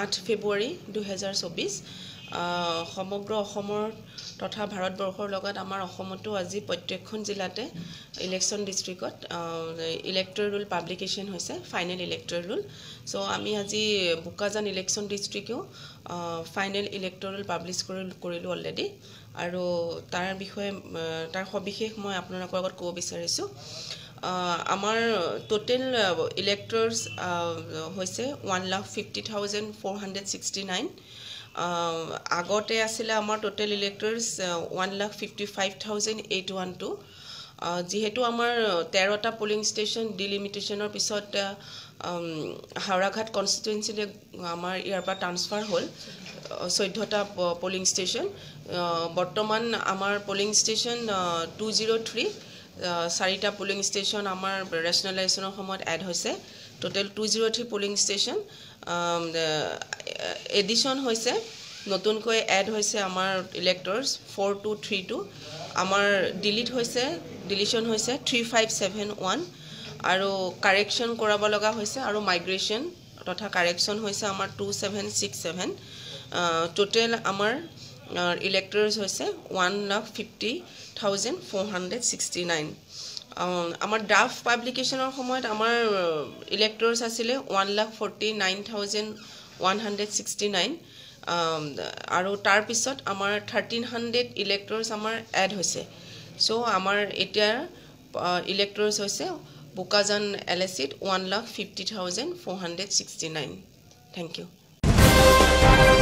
আঠ ফেব্ৰুৱাৰী দুহেজাৰ চৌবিছ সমগ্ৰ অসমৰ তথা ভাৰতবৰ্ষৰ লগত আমাৰ অসমতো আজি প্ৰত্যেকখন জিলাতে ইলেকশ্যন ডিষ্ট্ৰিকত ইলেক্টৰেল পাব্লিকেশ্যন হৈছে ফাইনেল ইলেক্টৰেল চ' আমি আজি বোকাজান ইলেকশ্যন ডিষ্ট্ৰিকেও ফাইনেল ইলেক্টৰেল পাব্লিছ কৰি কৰিলোঁ অলৰেডি আৰু তাৰ বিষয়ে তাৰ সবিশেষ মই আপোনালোকৰ আগত ক'ব বিচাৰিছোঁ আমাৰ ট'টেল ইলেক্টৰছ হৈছে one lakh fifty thousand four hundred sixty nine আগতে আছিলে আমাৰ total electors one lakh fifty five thousand eight one two যিহেতু আমাৰ তেৰটা পলিং ষ্টেচন ডিলিমিটেশ্যনৰ পিছত হাওৰাঘাট কনষ্টিটুৱেঞ্চিলৈ আমাৰ ইয়াৰ পৰা ট্ৰান্সফাৰ হ'ল চৈধ্যটা পলিং ষ্টেচন বৰ্তমান আমাৰ polling station two zero' three চাৰিটা পুলিং ষ্টেচন আমাৰ ৰেচনেলাইজেশ্যনৰ সময়ত এড হৈছে total two zero' three polling station addition হৈছে নতুনকৈ এড হৈছে আমাৰ electors four two three two আমাৰ ডিলিট হৈছে ডিলিশ্যন হৈছে থ্ৰী ফাইভ ছেভেন ওৱান আৰু কাৰেকশ্যন কৰাব লগা হৈছে আৰু মাইগ্ৰেশ্যন তথা কাৰেকশ্যন হৈছে আমাৰ two seven six seven total আমাৰ ইলেক্টৰছ হৈছে one lakh fifty thousand four hundred sixty nine আমাৰ ড্ৰাফ্ট পাব্লিকেশ্যনৰ সময়ত আমাৰ ইলেক্টৰছ আছিলে one lakh forty nine thousand one hundred sixty nine আৰু তাৰপিছত আমাৰ থাৰ্টিন হাণ্ড্ৰেড ইলেক্টৰছ আমাৰ এড হৈছে চ' আমাৰ এতিয়াৰ ইলেক্টৰছ হৈছে বোকাজান এল এছ চিত one lakh fifty thousand four hundred sixty nine thank U